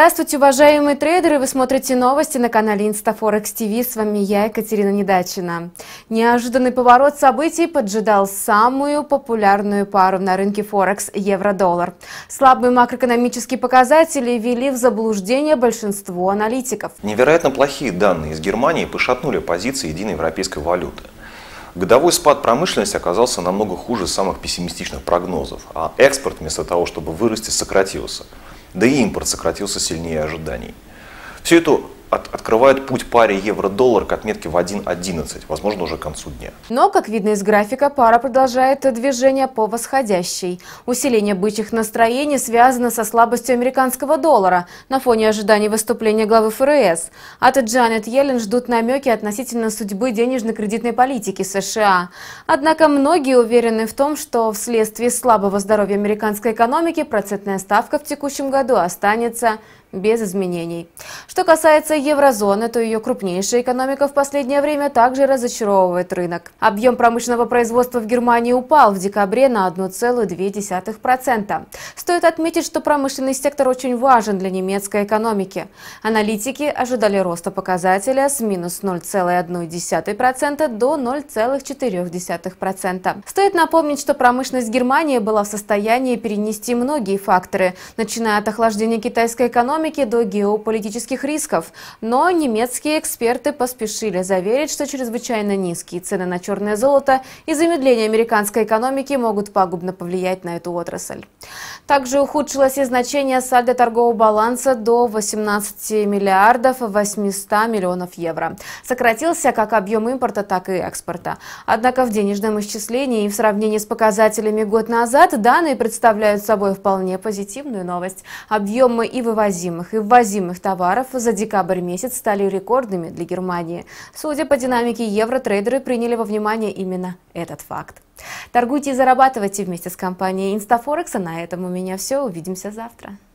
Здравствуйте, уважаемые трейдеры! Вы смотрите новости на канале Инстафорекс ТВ. С вами я, Екатерина Недачина. Неожиданный поворот событий поджидал самую популярную пару на рынке Форекс – евро-доллар. Слабые макроэкономические показатели ввели в заблуждение большинство аналитиков. Невероятно плохие данные из Германии пошатнули позиции единой европейской валюты. Годовой спад промышленности оказался намного хуже самых пессимистичных прогнозов, а экспорт вместо того, чтобы вырасти, сократился – да и импорт сократился сильнее ожиданий. Все это от, открывает путь паре евро-доллар к отметке в 1.11, возможно, уже к концу дня. Но, как видно из графика, пара продолжает движение по восходящей. Усиление бычьих настроений связано со слабостью американского доллара на фоне ожиданий выступления главы ФРС. От Джанет Йеллен ждут намеки относительно судьбы денежно-кредитной политики США. Однако многие уверены в том, что вследствие слабого здоровья американской экономики процентная ставка в текущем году останется без изменений. Что касается еврозоны, то ее крупнейшая экономика в последнее время также разочаровывает рынок. Объем промышленного производства в Германии упал в декабре на 1,2%. Стоит отметить, что промышленный сектор очень важен для немецкой экономики. Аналитики ожидали роста показателя с минус 0,1% до 0,4%. Стоит напомнить, что промышленность Германии была в состоянии перенести многие факторы, начиная от охлаждения китайской экономики, экономики до геополитических рисков. Но немецкие эксперты поспешили заверить, что чрезвычайно низкие цены на черное золото и замедление американской экономики могут пагубно повлиять на эту отрасль. Также ухудшилось и значение сальдо торгового баланса до 18 миллиардов 800 миллионов евро. Сократился как объем импорта, так и экспорта. Однако в денежном исчислении и в сравнении с показателями год назад данные представляют собой вполне позитивную новость. Объемы и вывозимые производимых и ввозимых товаров за декабрь месяц стали рекордными для Германии. Судя по динамике евро, трейдеры приняли во внимание именно этот факт. Торгуйте и зарабатывайте вместе с компанией Инстафорекса. На этом у меня все. Увидимся завтра.